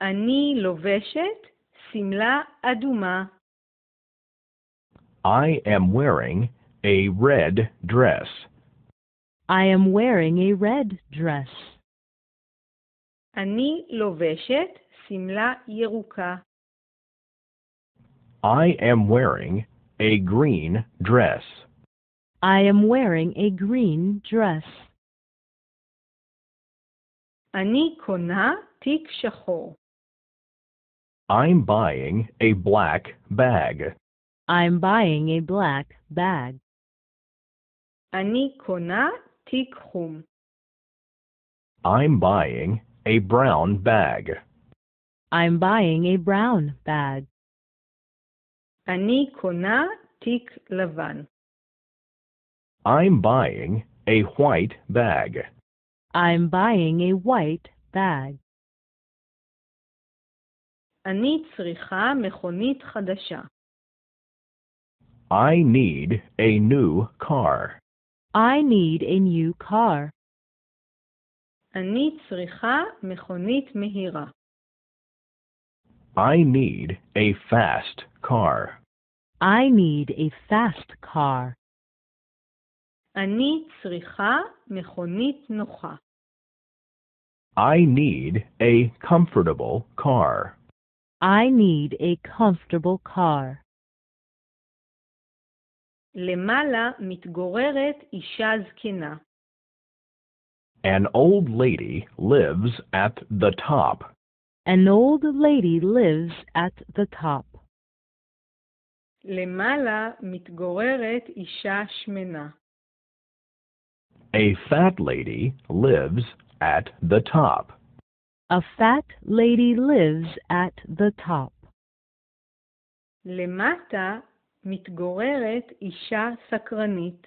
אני לובשת שמלה אדומה. I am wearing a red dress. I am wearing a red dress. אני לובשת שמלה ירוקה. I am wearing a green dress. I am wearing a green dress. אני קונה תיק שחור. I'm buying a black bag. I'm buying a black bag. אני קונה תיק חום. I'm buying a brown bag. I'm buying a brown bag. אני קונה תיק לבן. I'm buying a white bag. I'm buying a white bag. אני צריכה מכונית חדשה. I need a new car. I need a new car. אני צריכה מכונית מהירה. I need a fast car. I need a fast car. אני צריכה מכונית נוחה. I need a comfortable car. I need a comfortable car. למעלה מתגוררת אישה זקנה. An old lady lives at the top. An old lady lives at the top. למעלה מתגוררת אישה שמנה. A fat lady lives at the top. A fat lady lives at the top. למטה מתגוררת אישה סקרנית.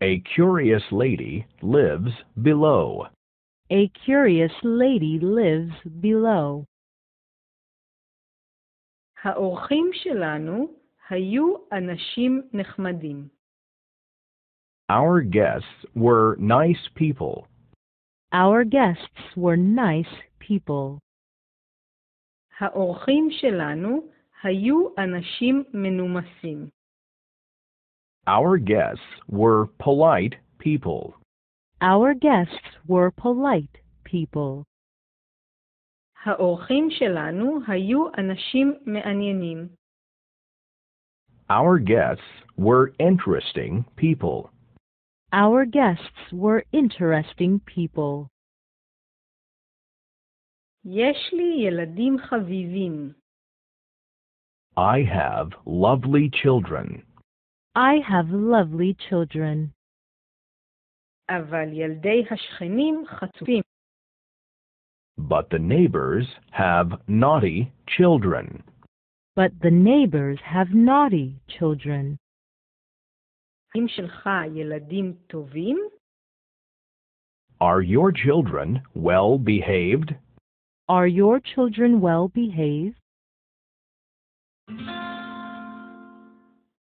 A curious lady lives below. A curious lady lives below. האורחים שלנו היו אנשים נחמדים. Our guests were nice people. Our guests were nice people. האורחים שלנו היו אנשים מנומסים. Our guests were polite people. Our guests were polite people. האורחים שלנו היו אנשים מעניינים. Our guests were interesting people. Our guests were interesting people. יש לי ילדים I have lovely children. I have lovely children. אבל ילדי השכנים חצופים. But the neighbors have naughty children. But the neighbors have naughty children. שלך ילדים טובים? Are your children well behaved? Are your children well behaved?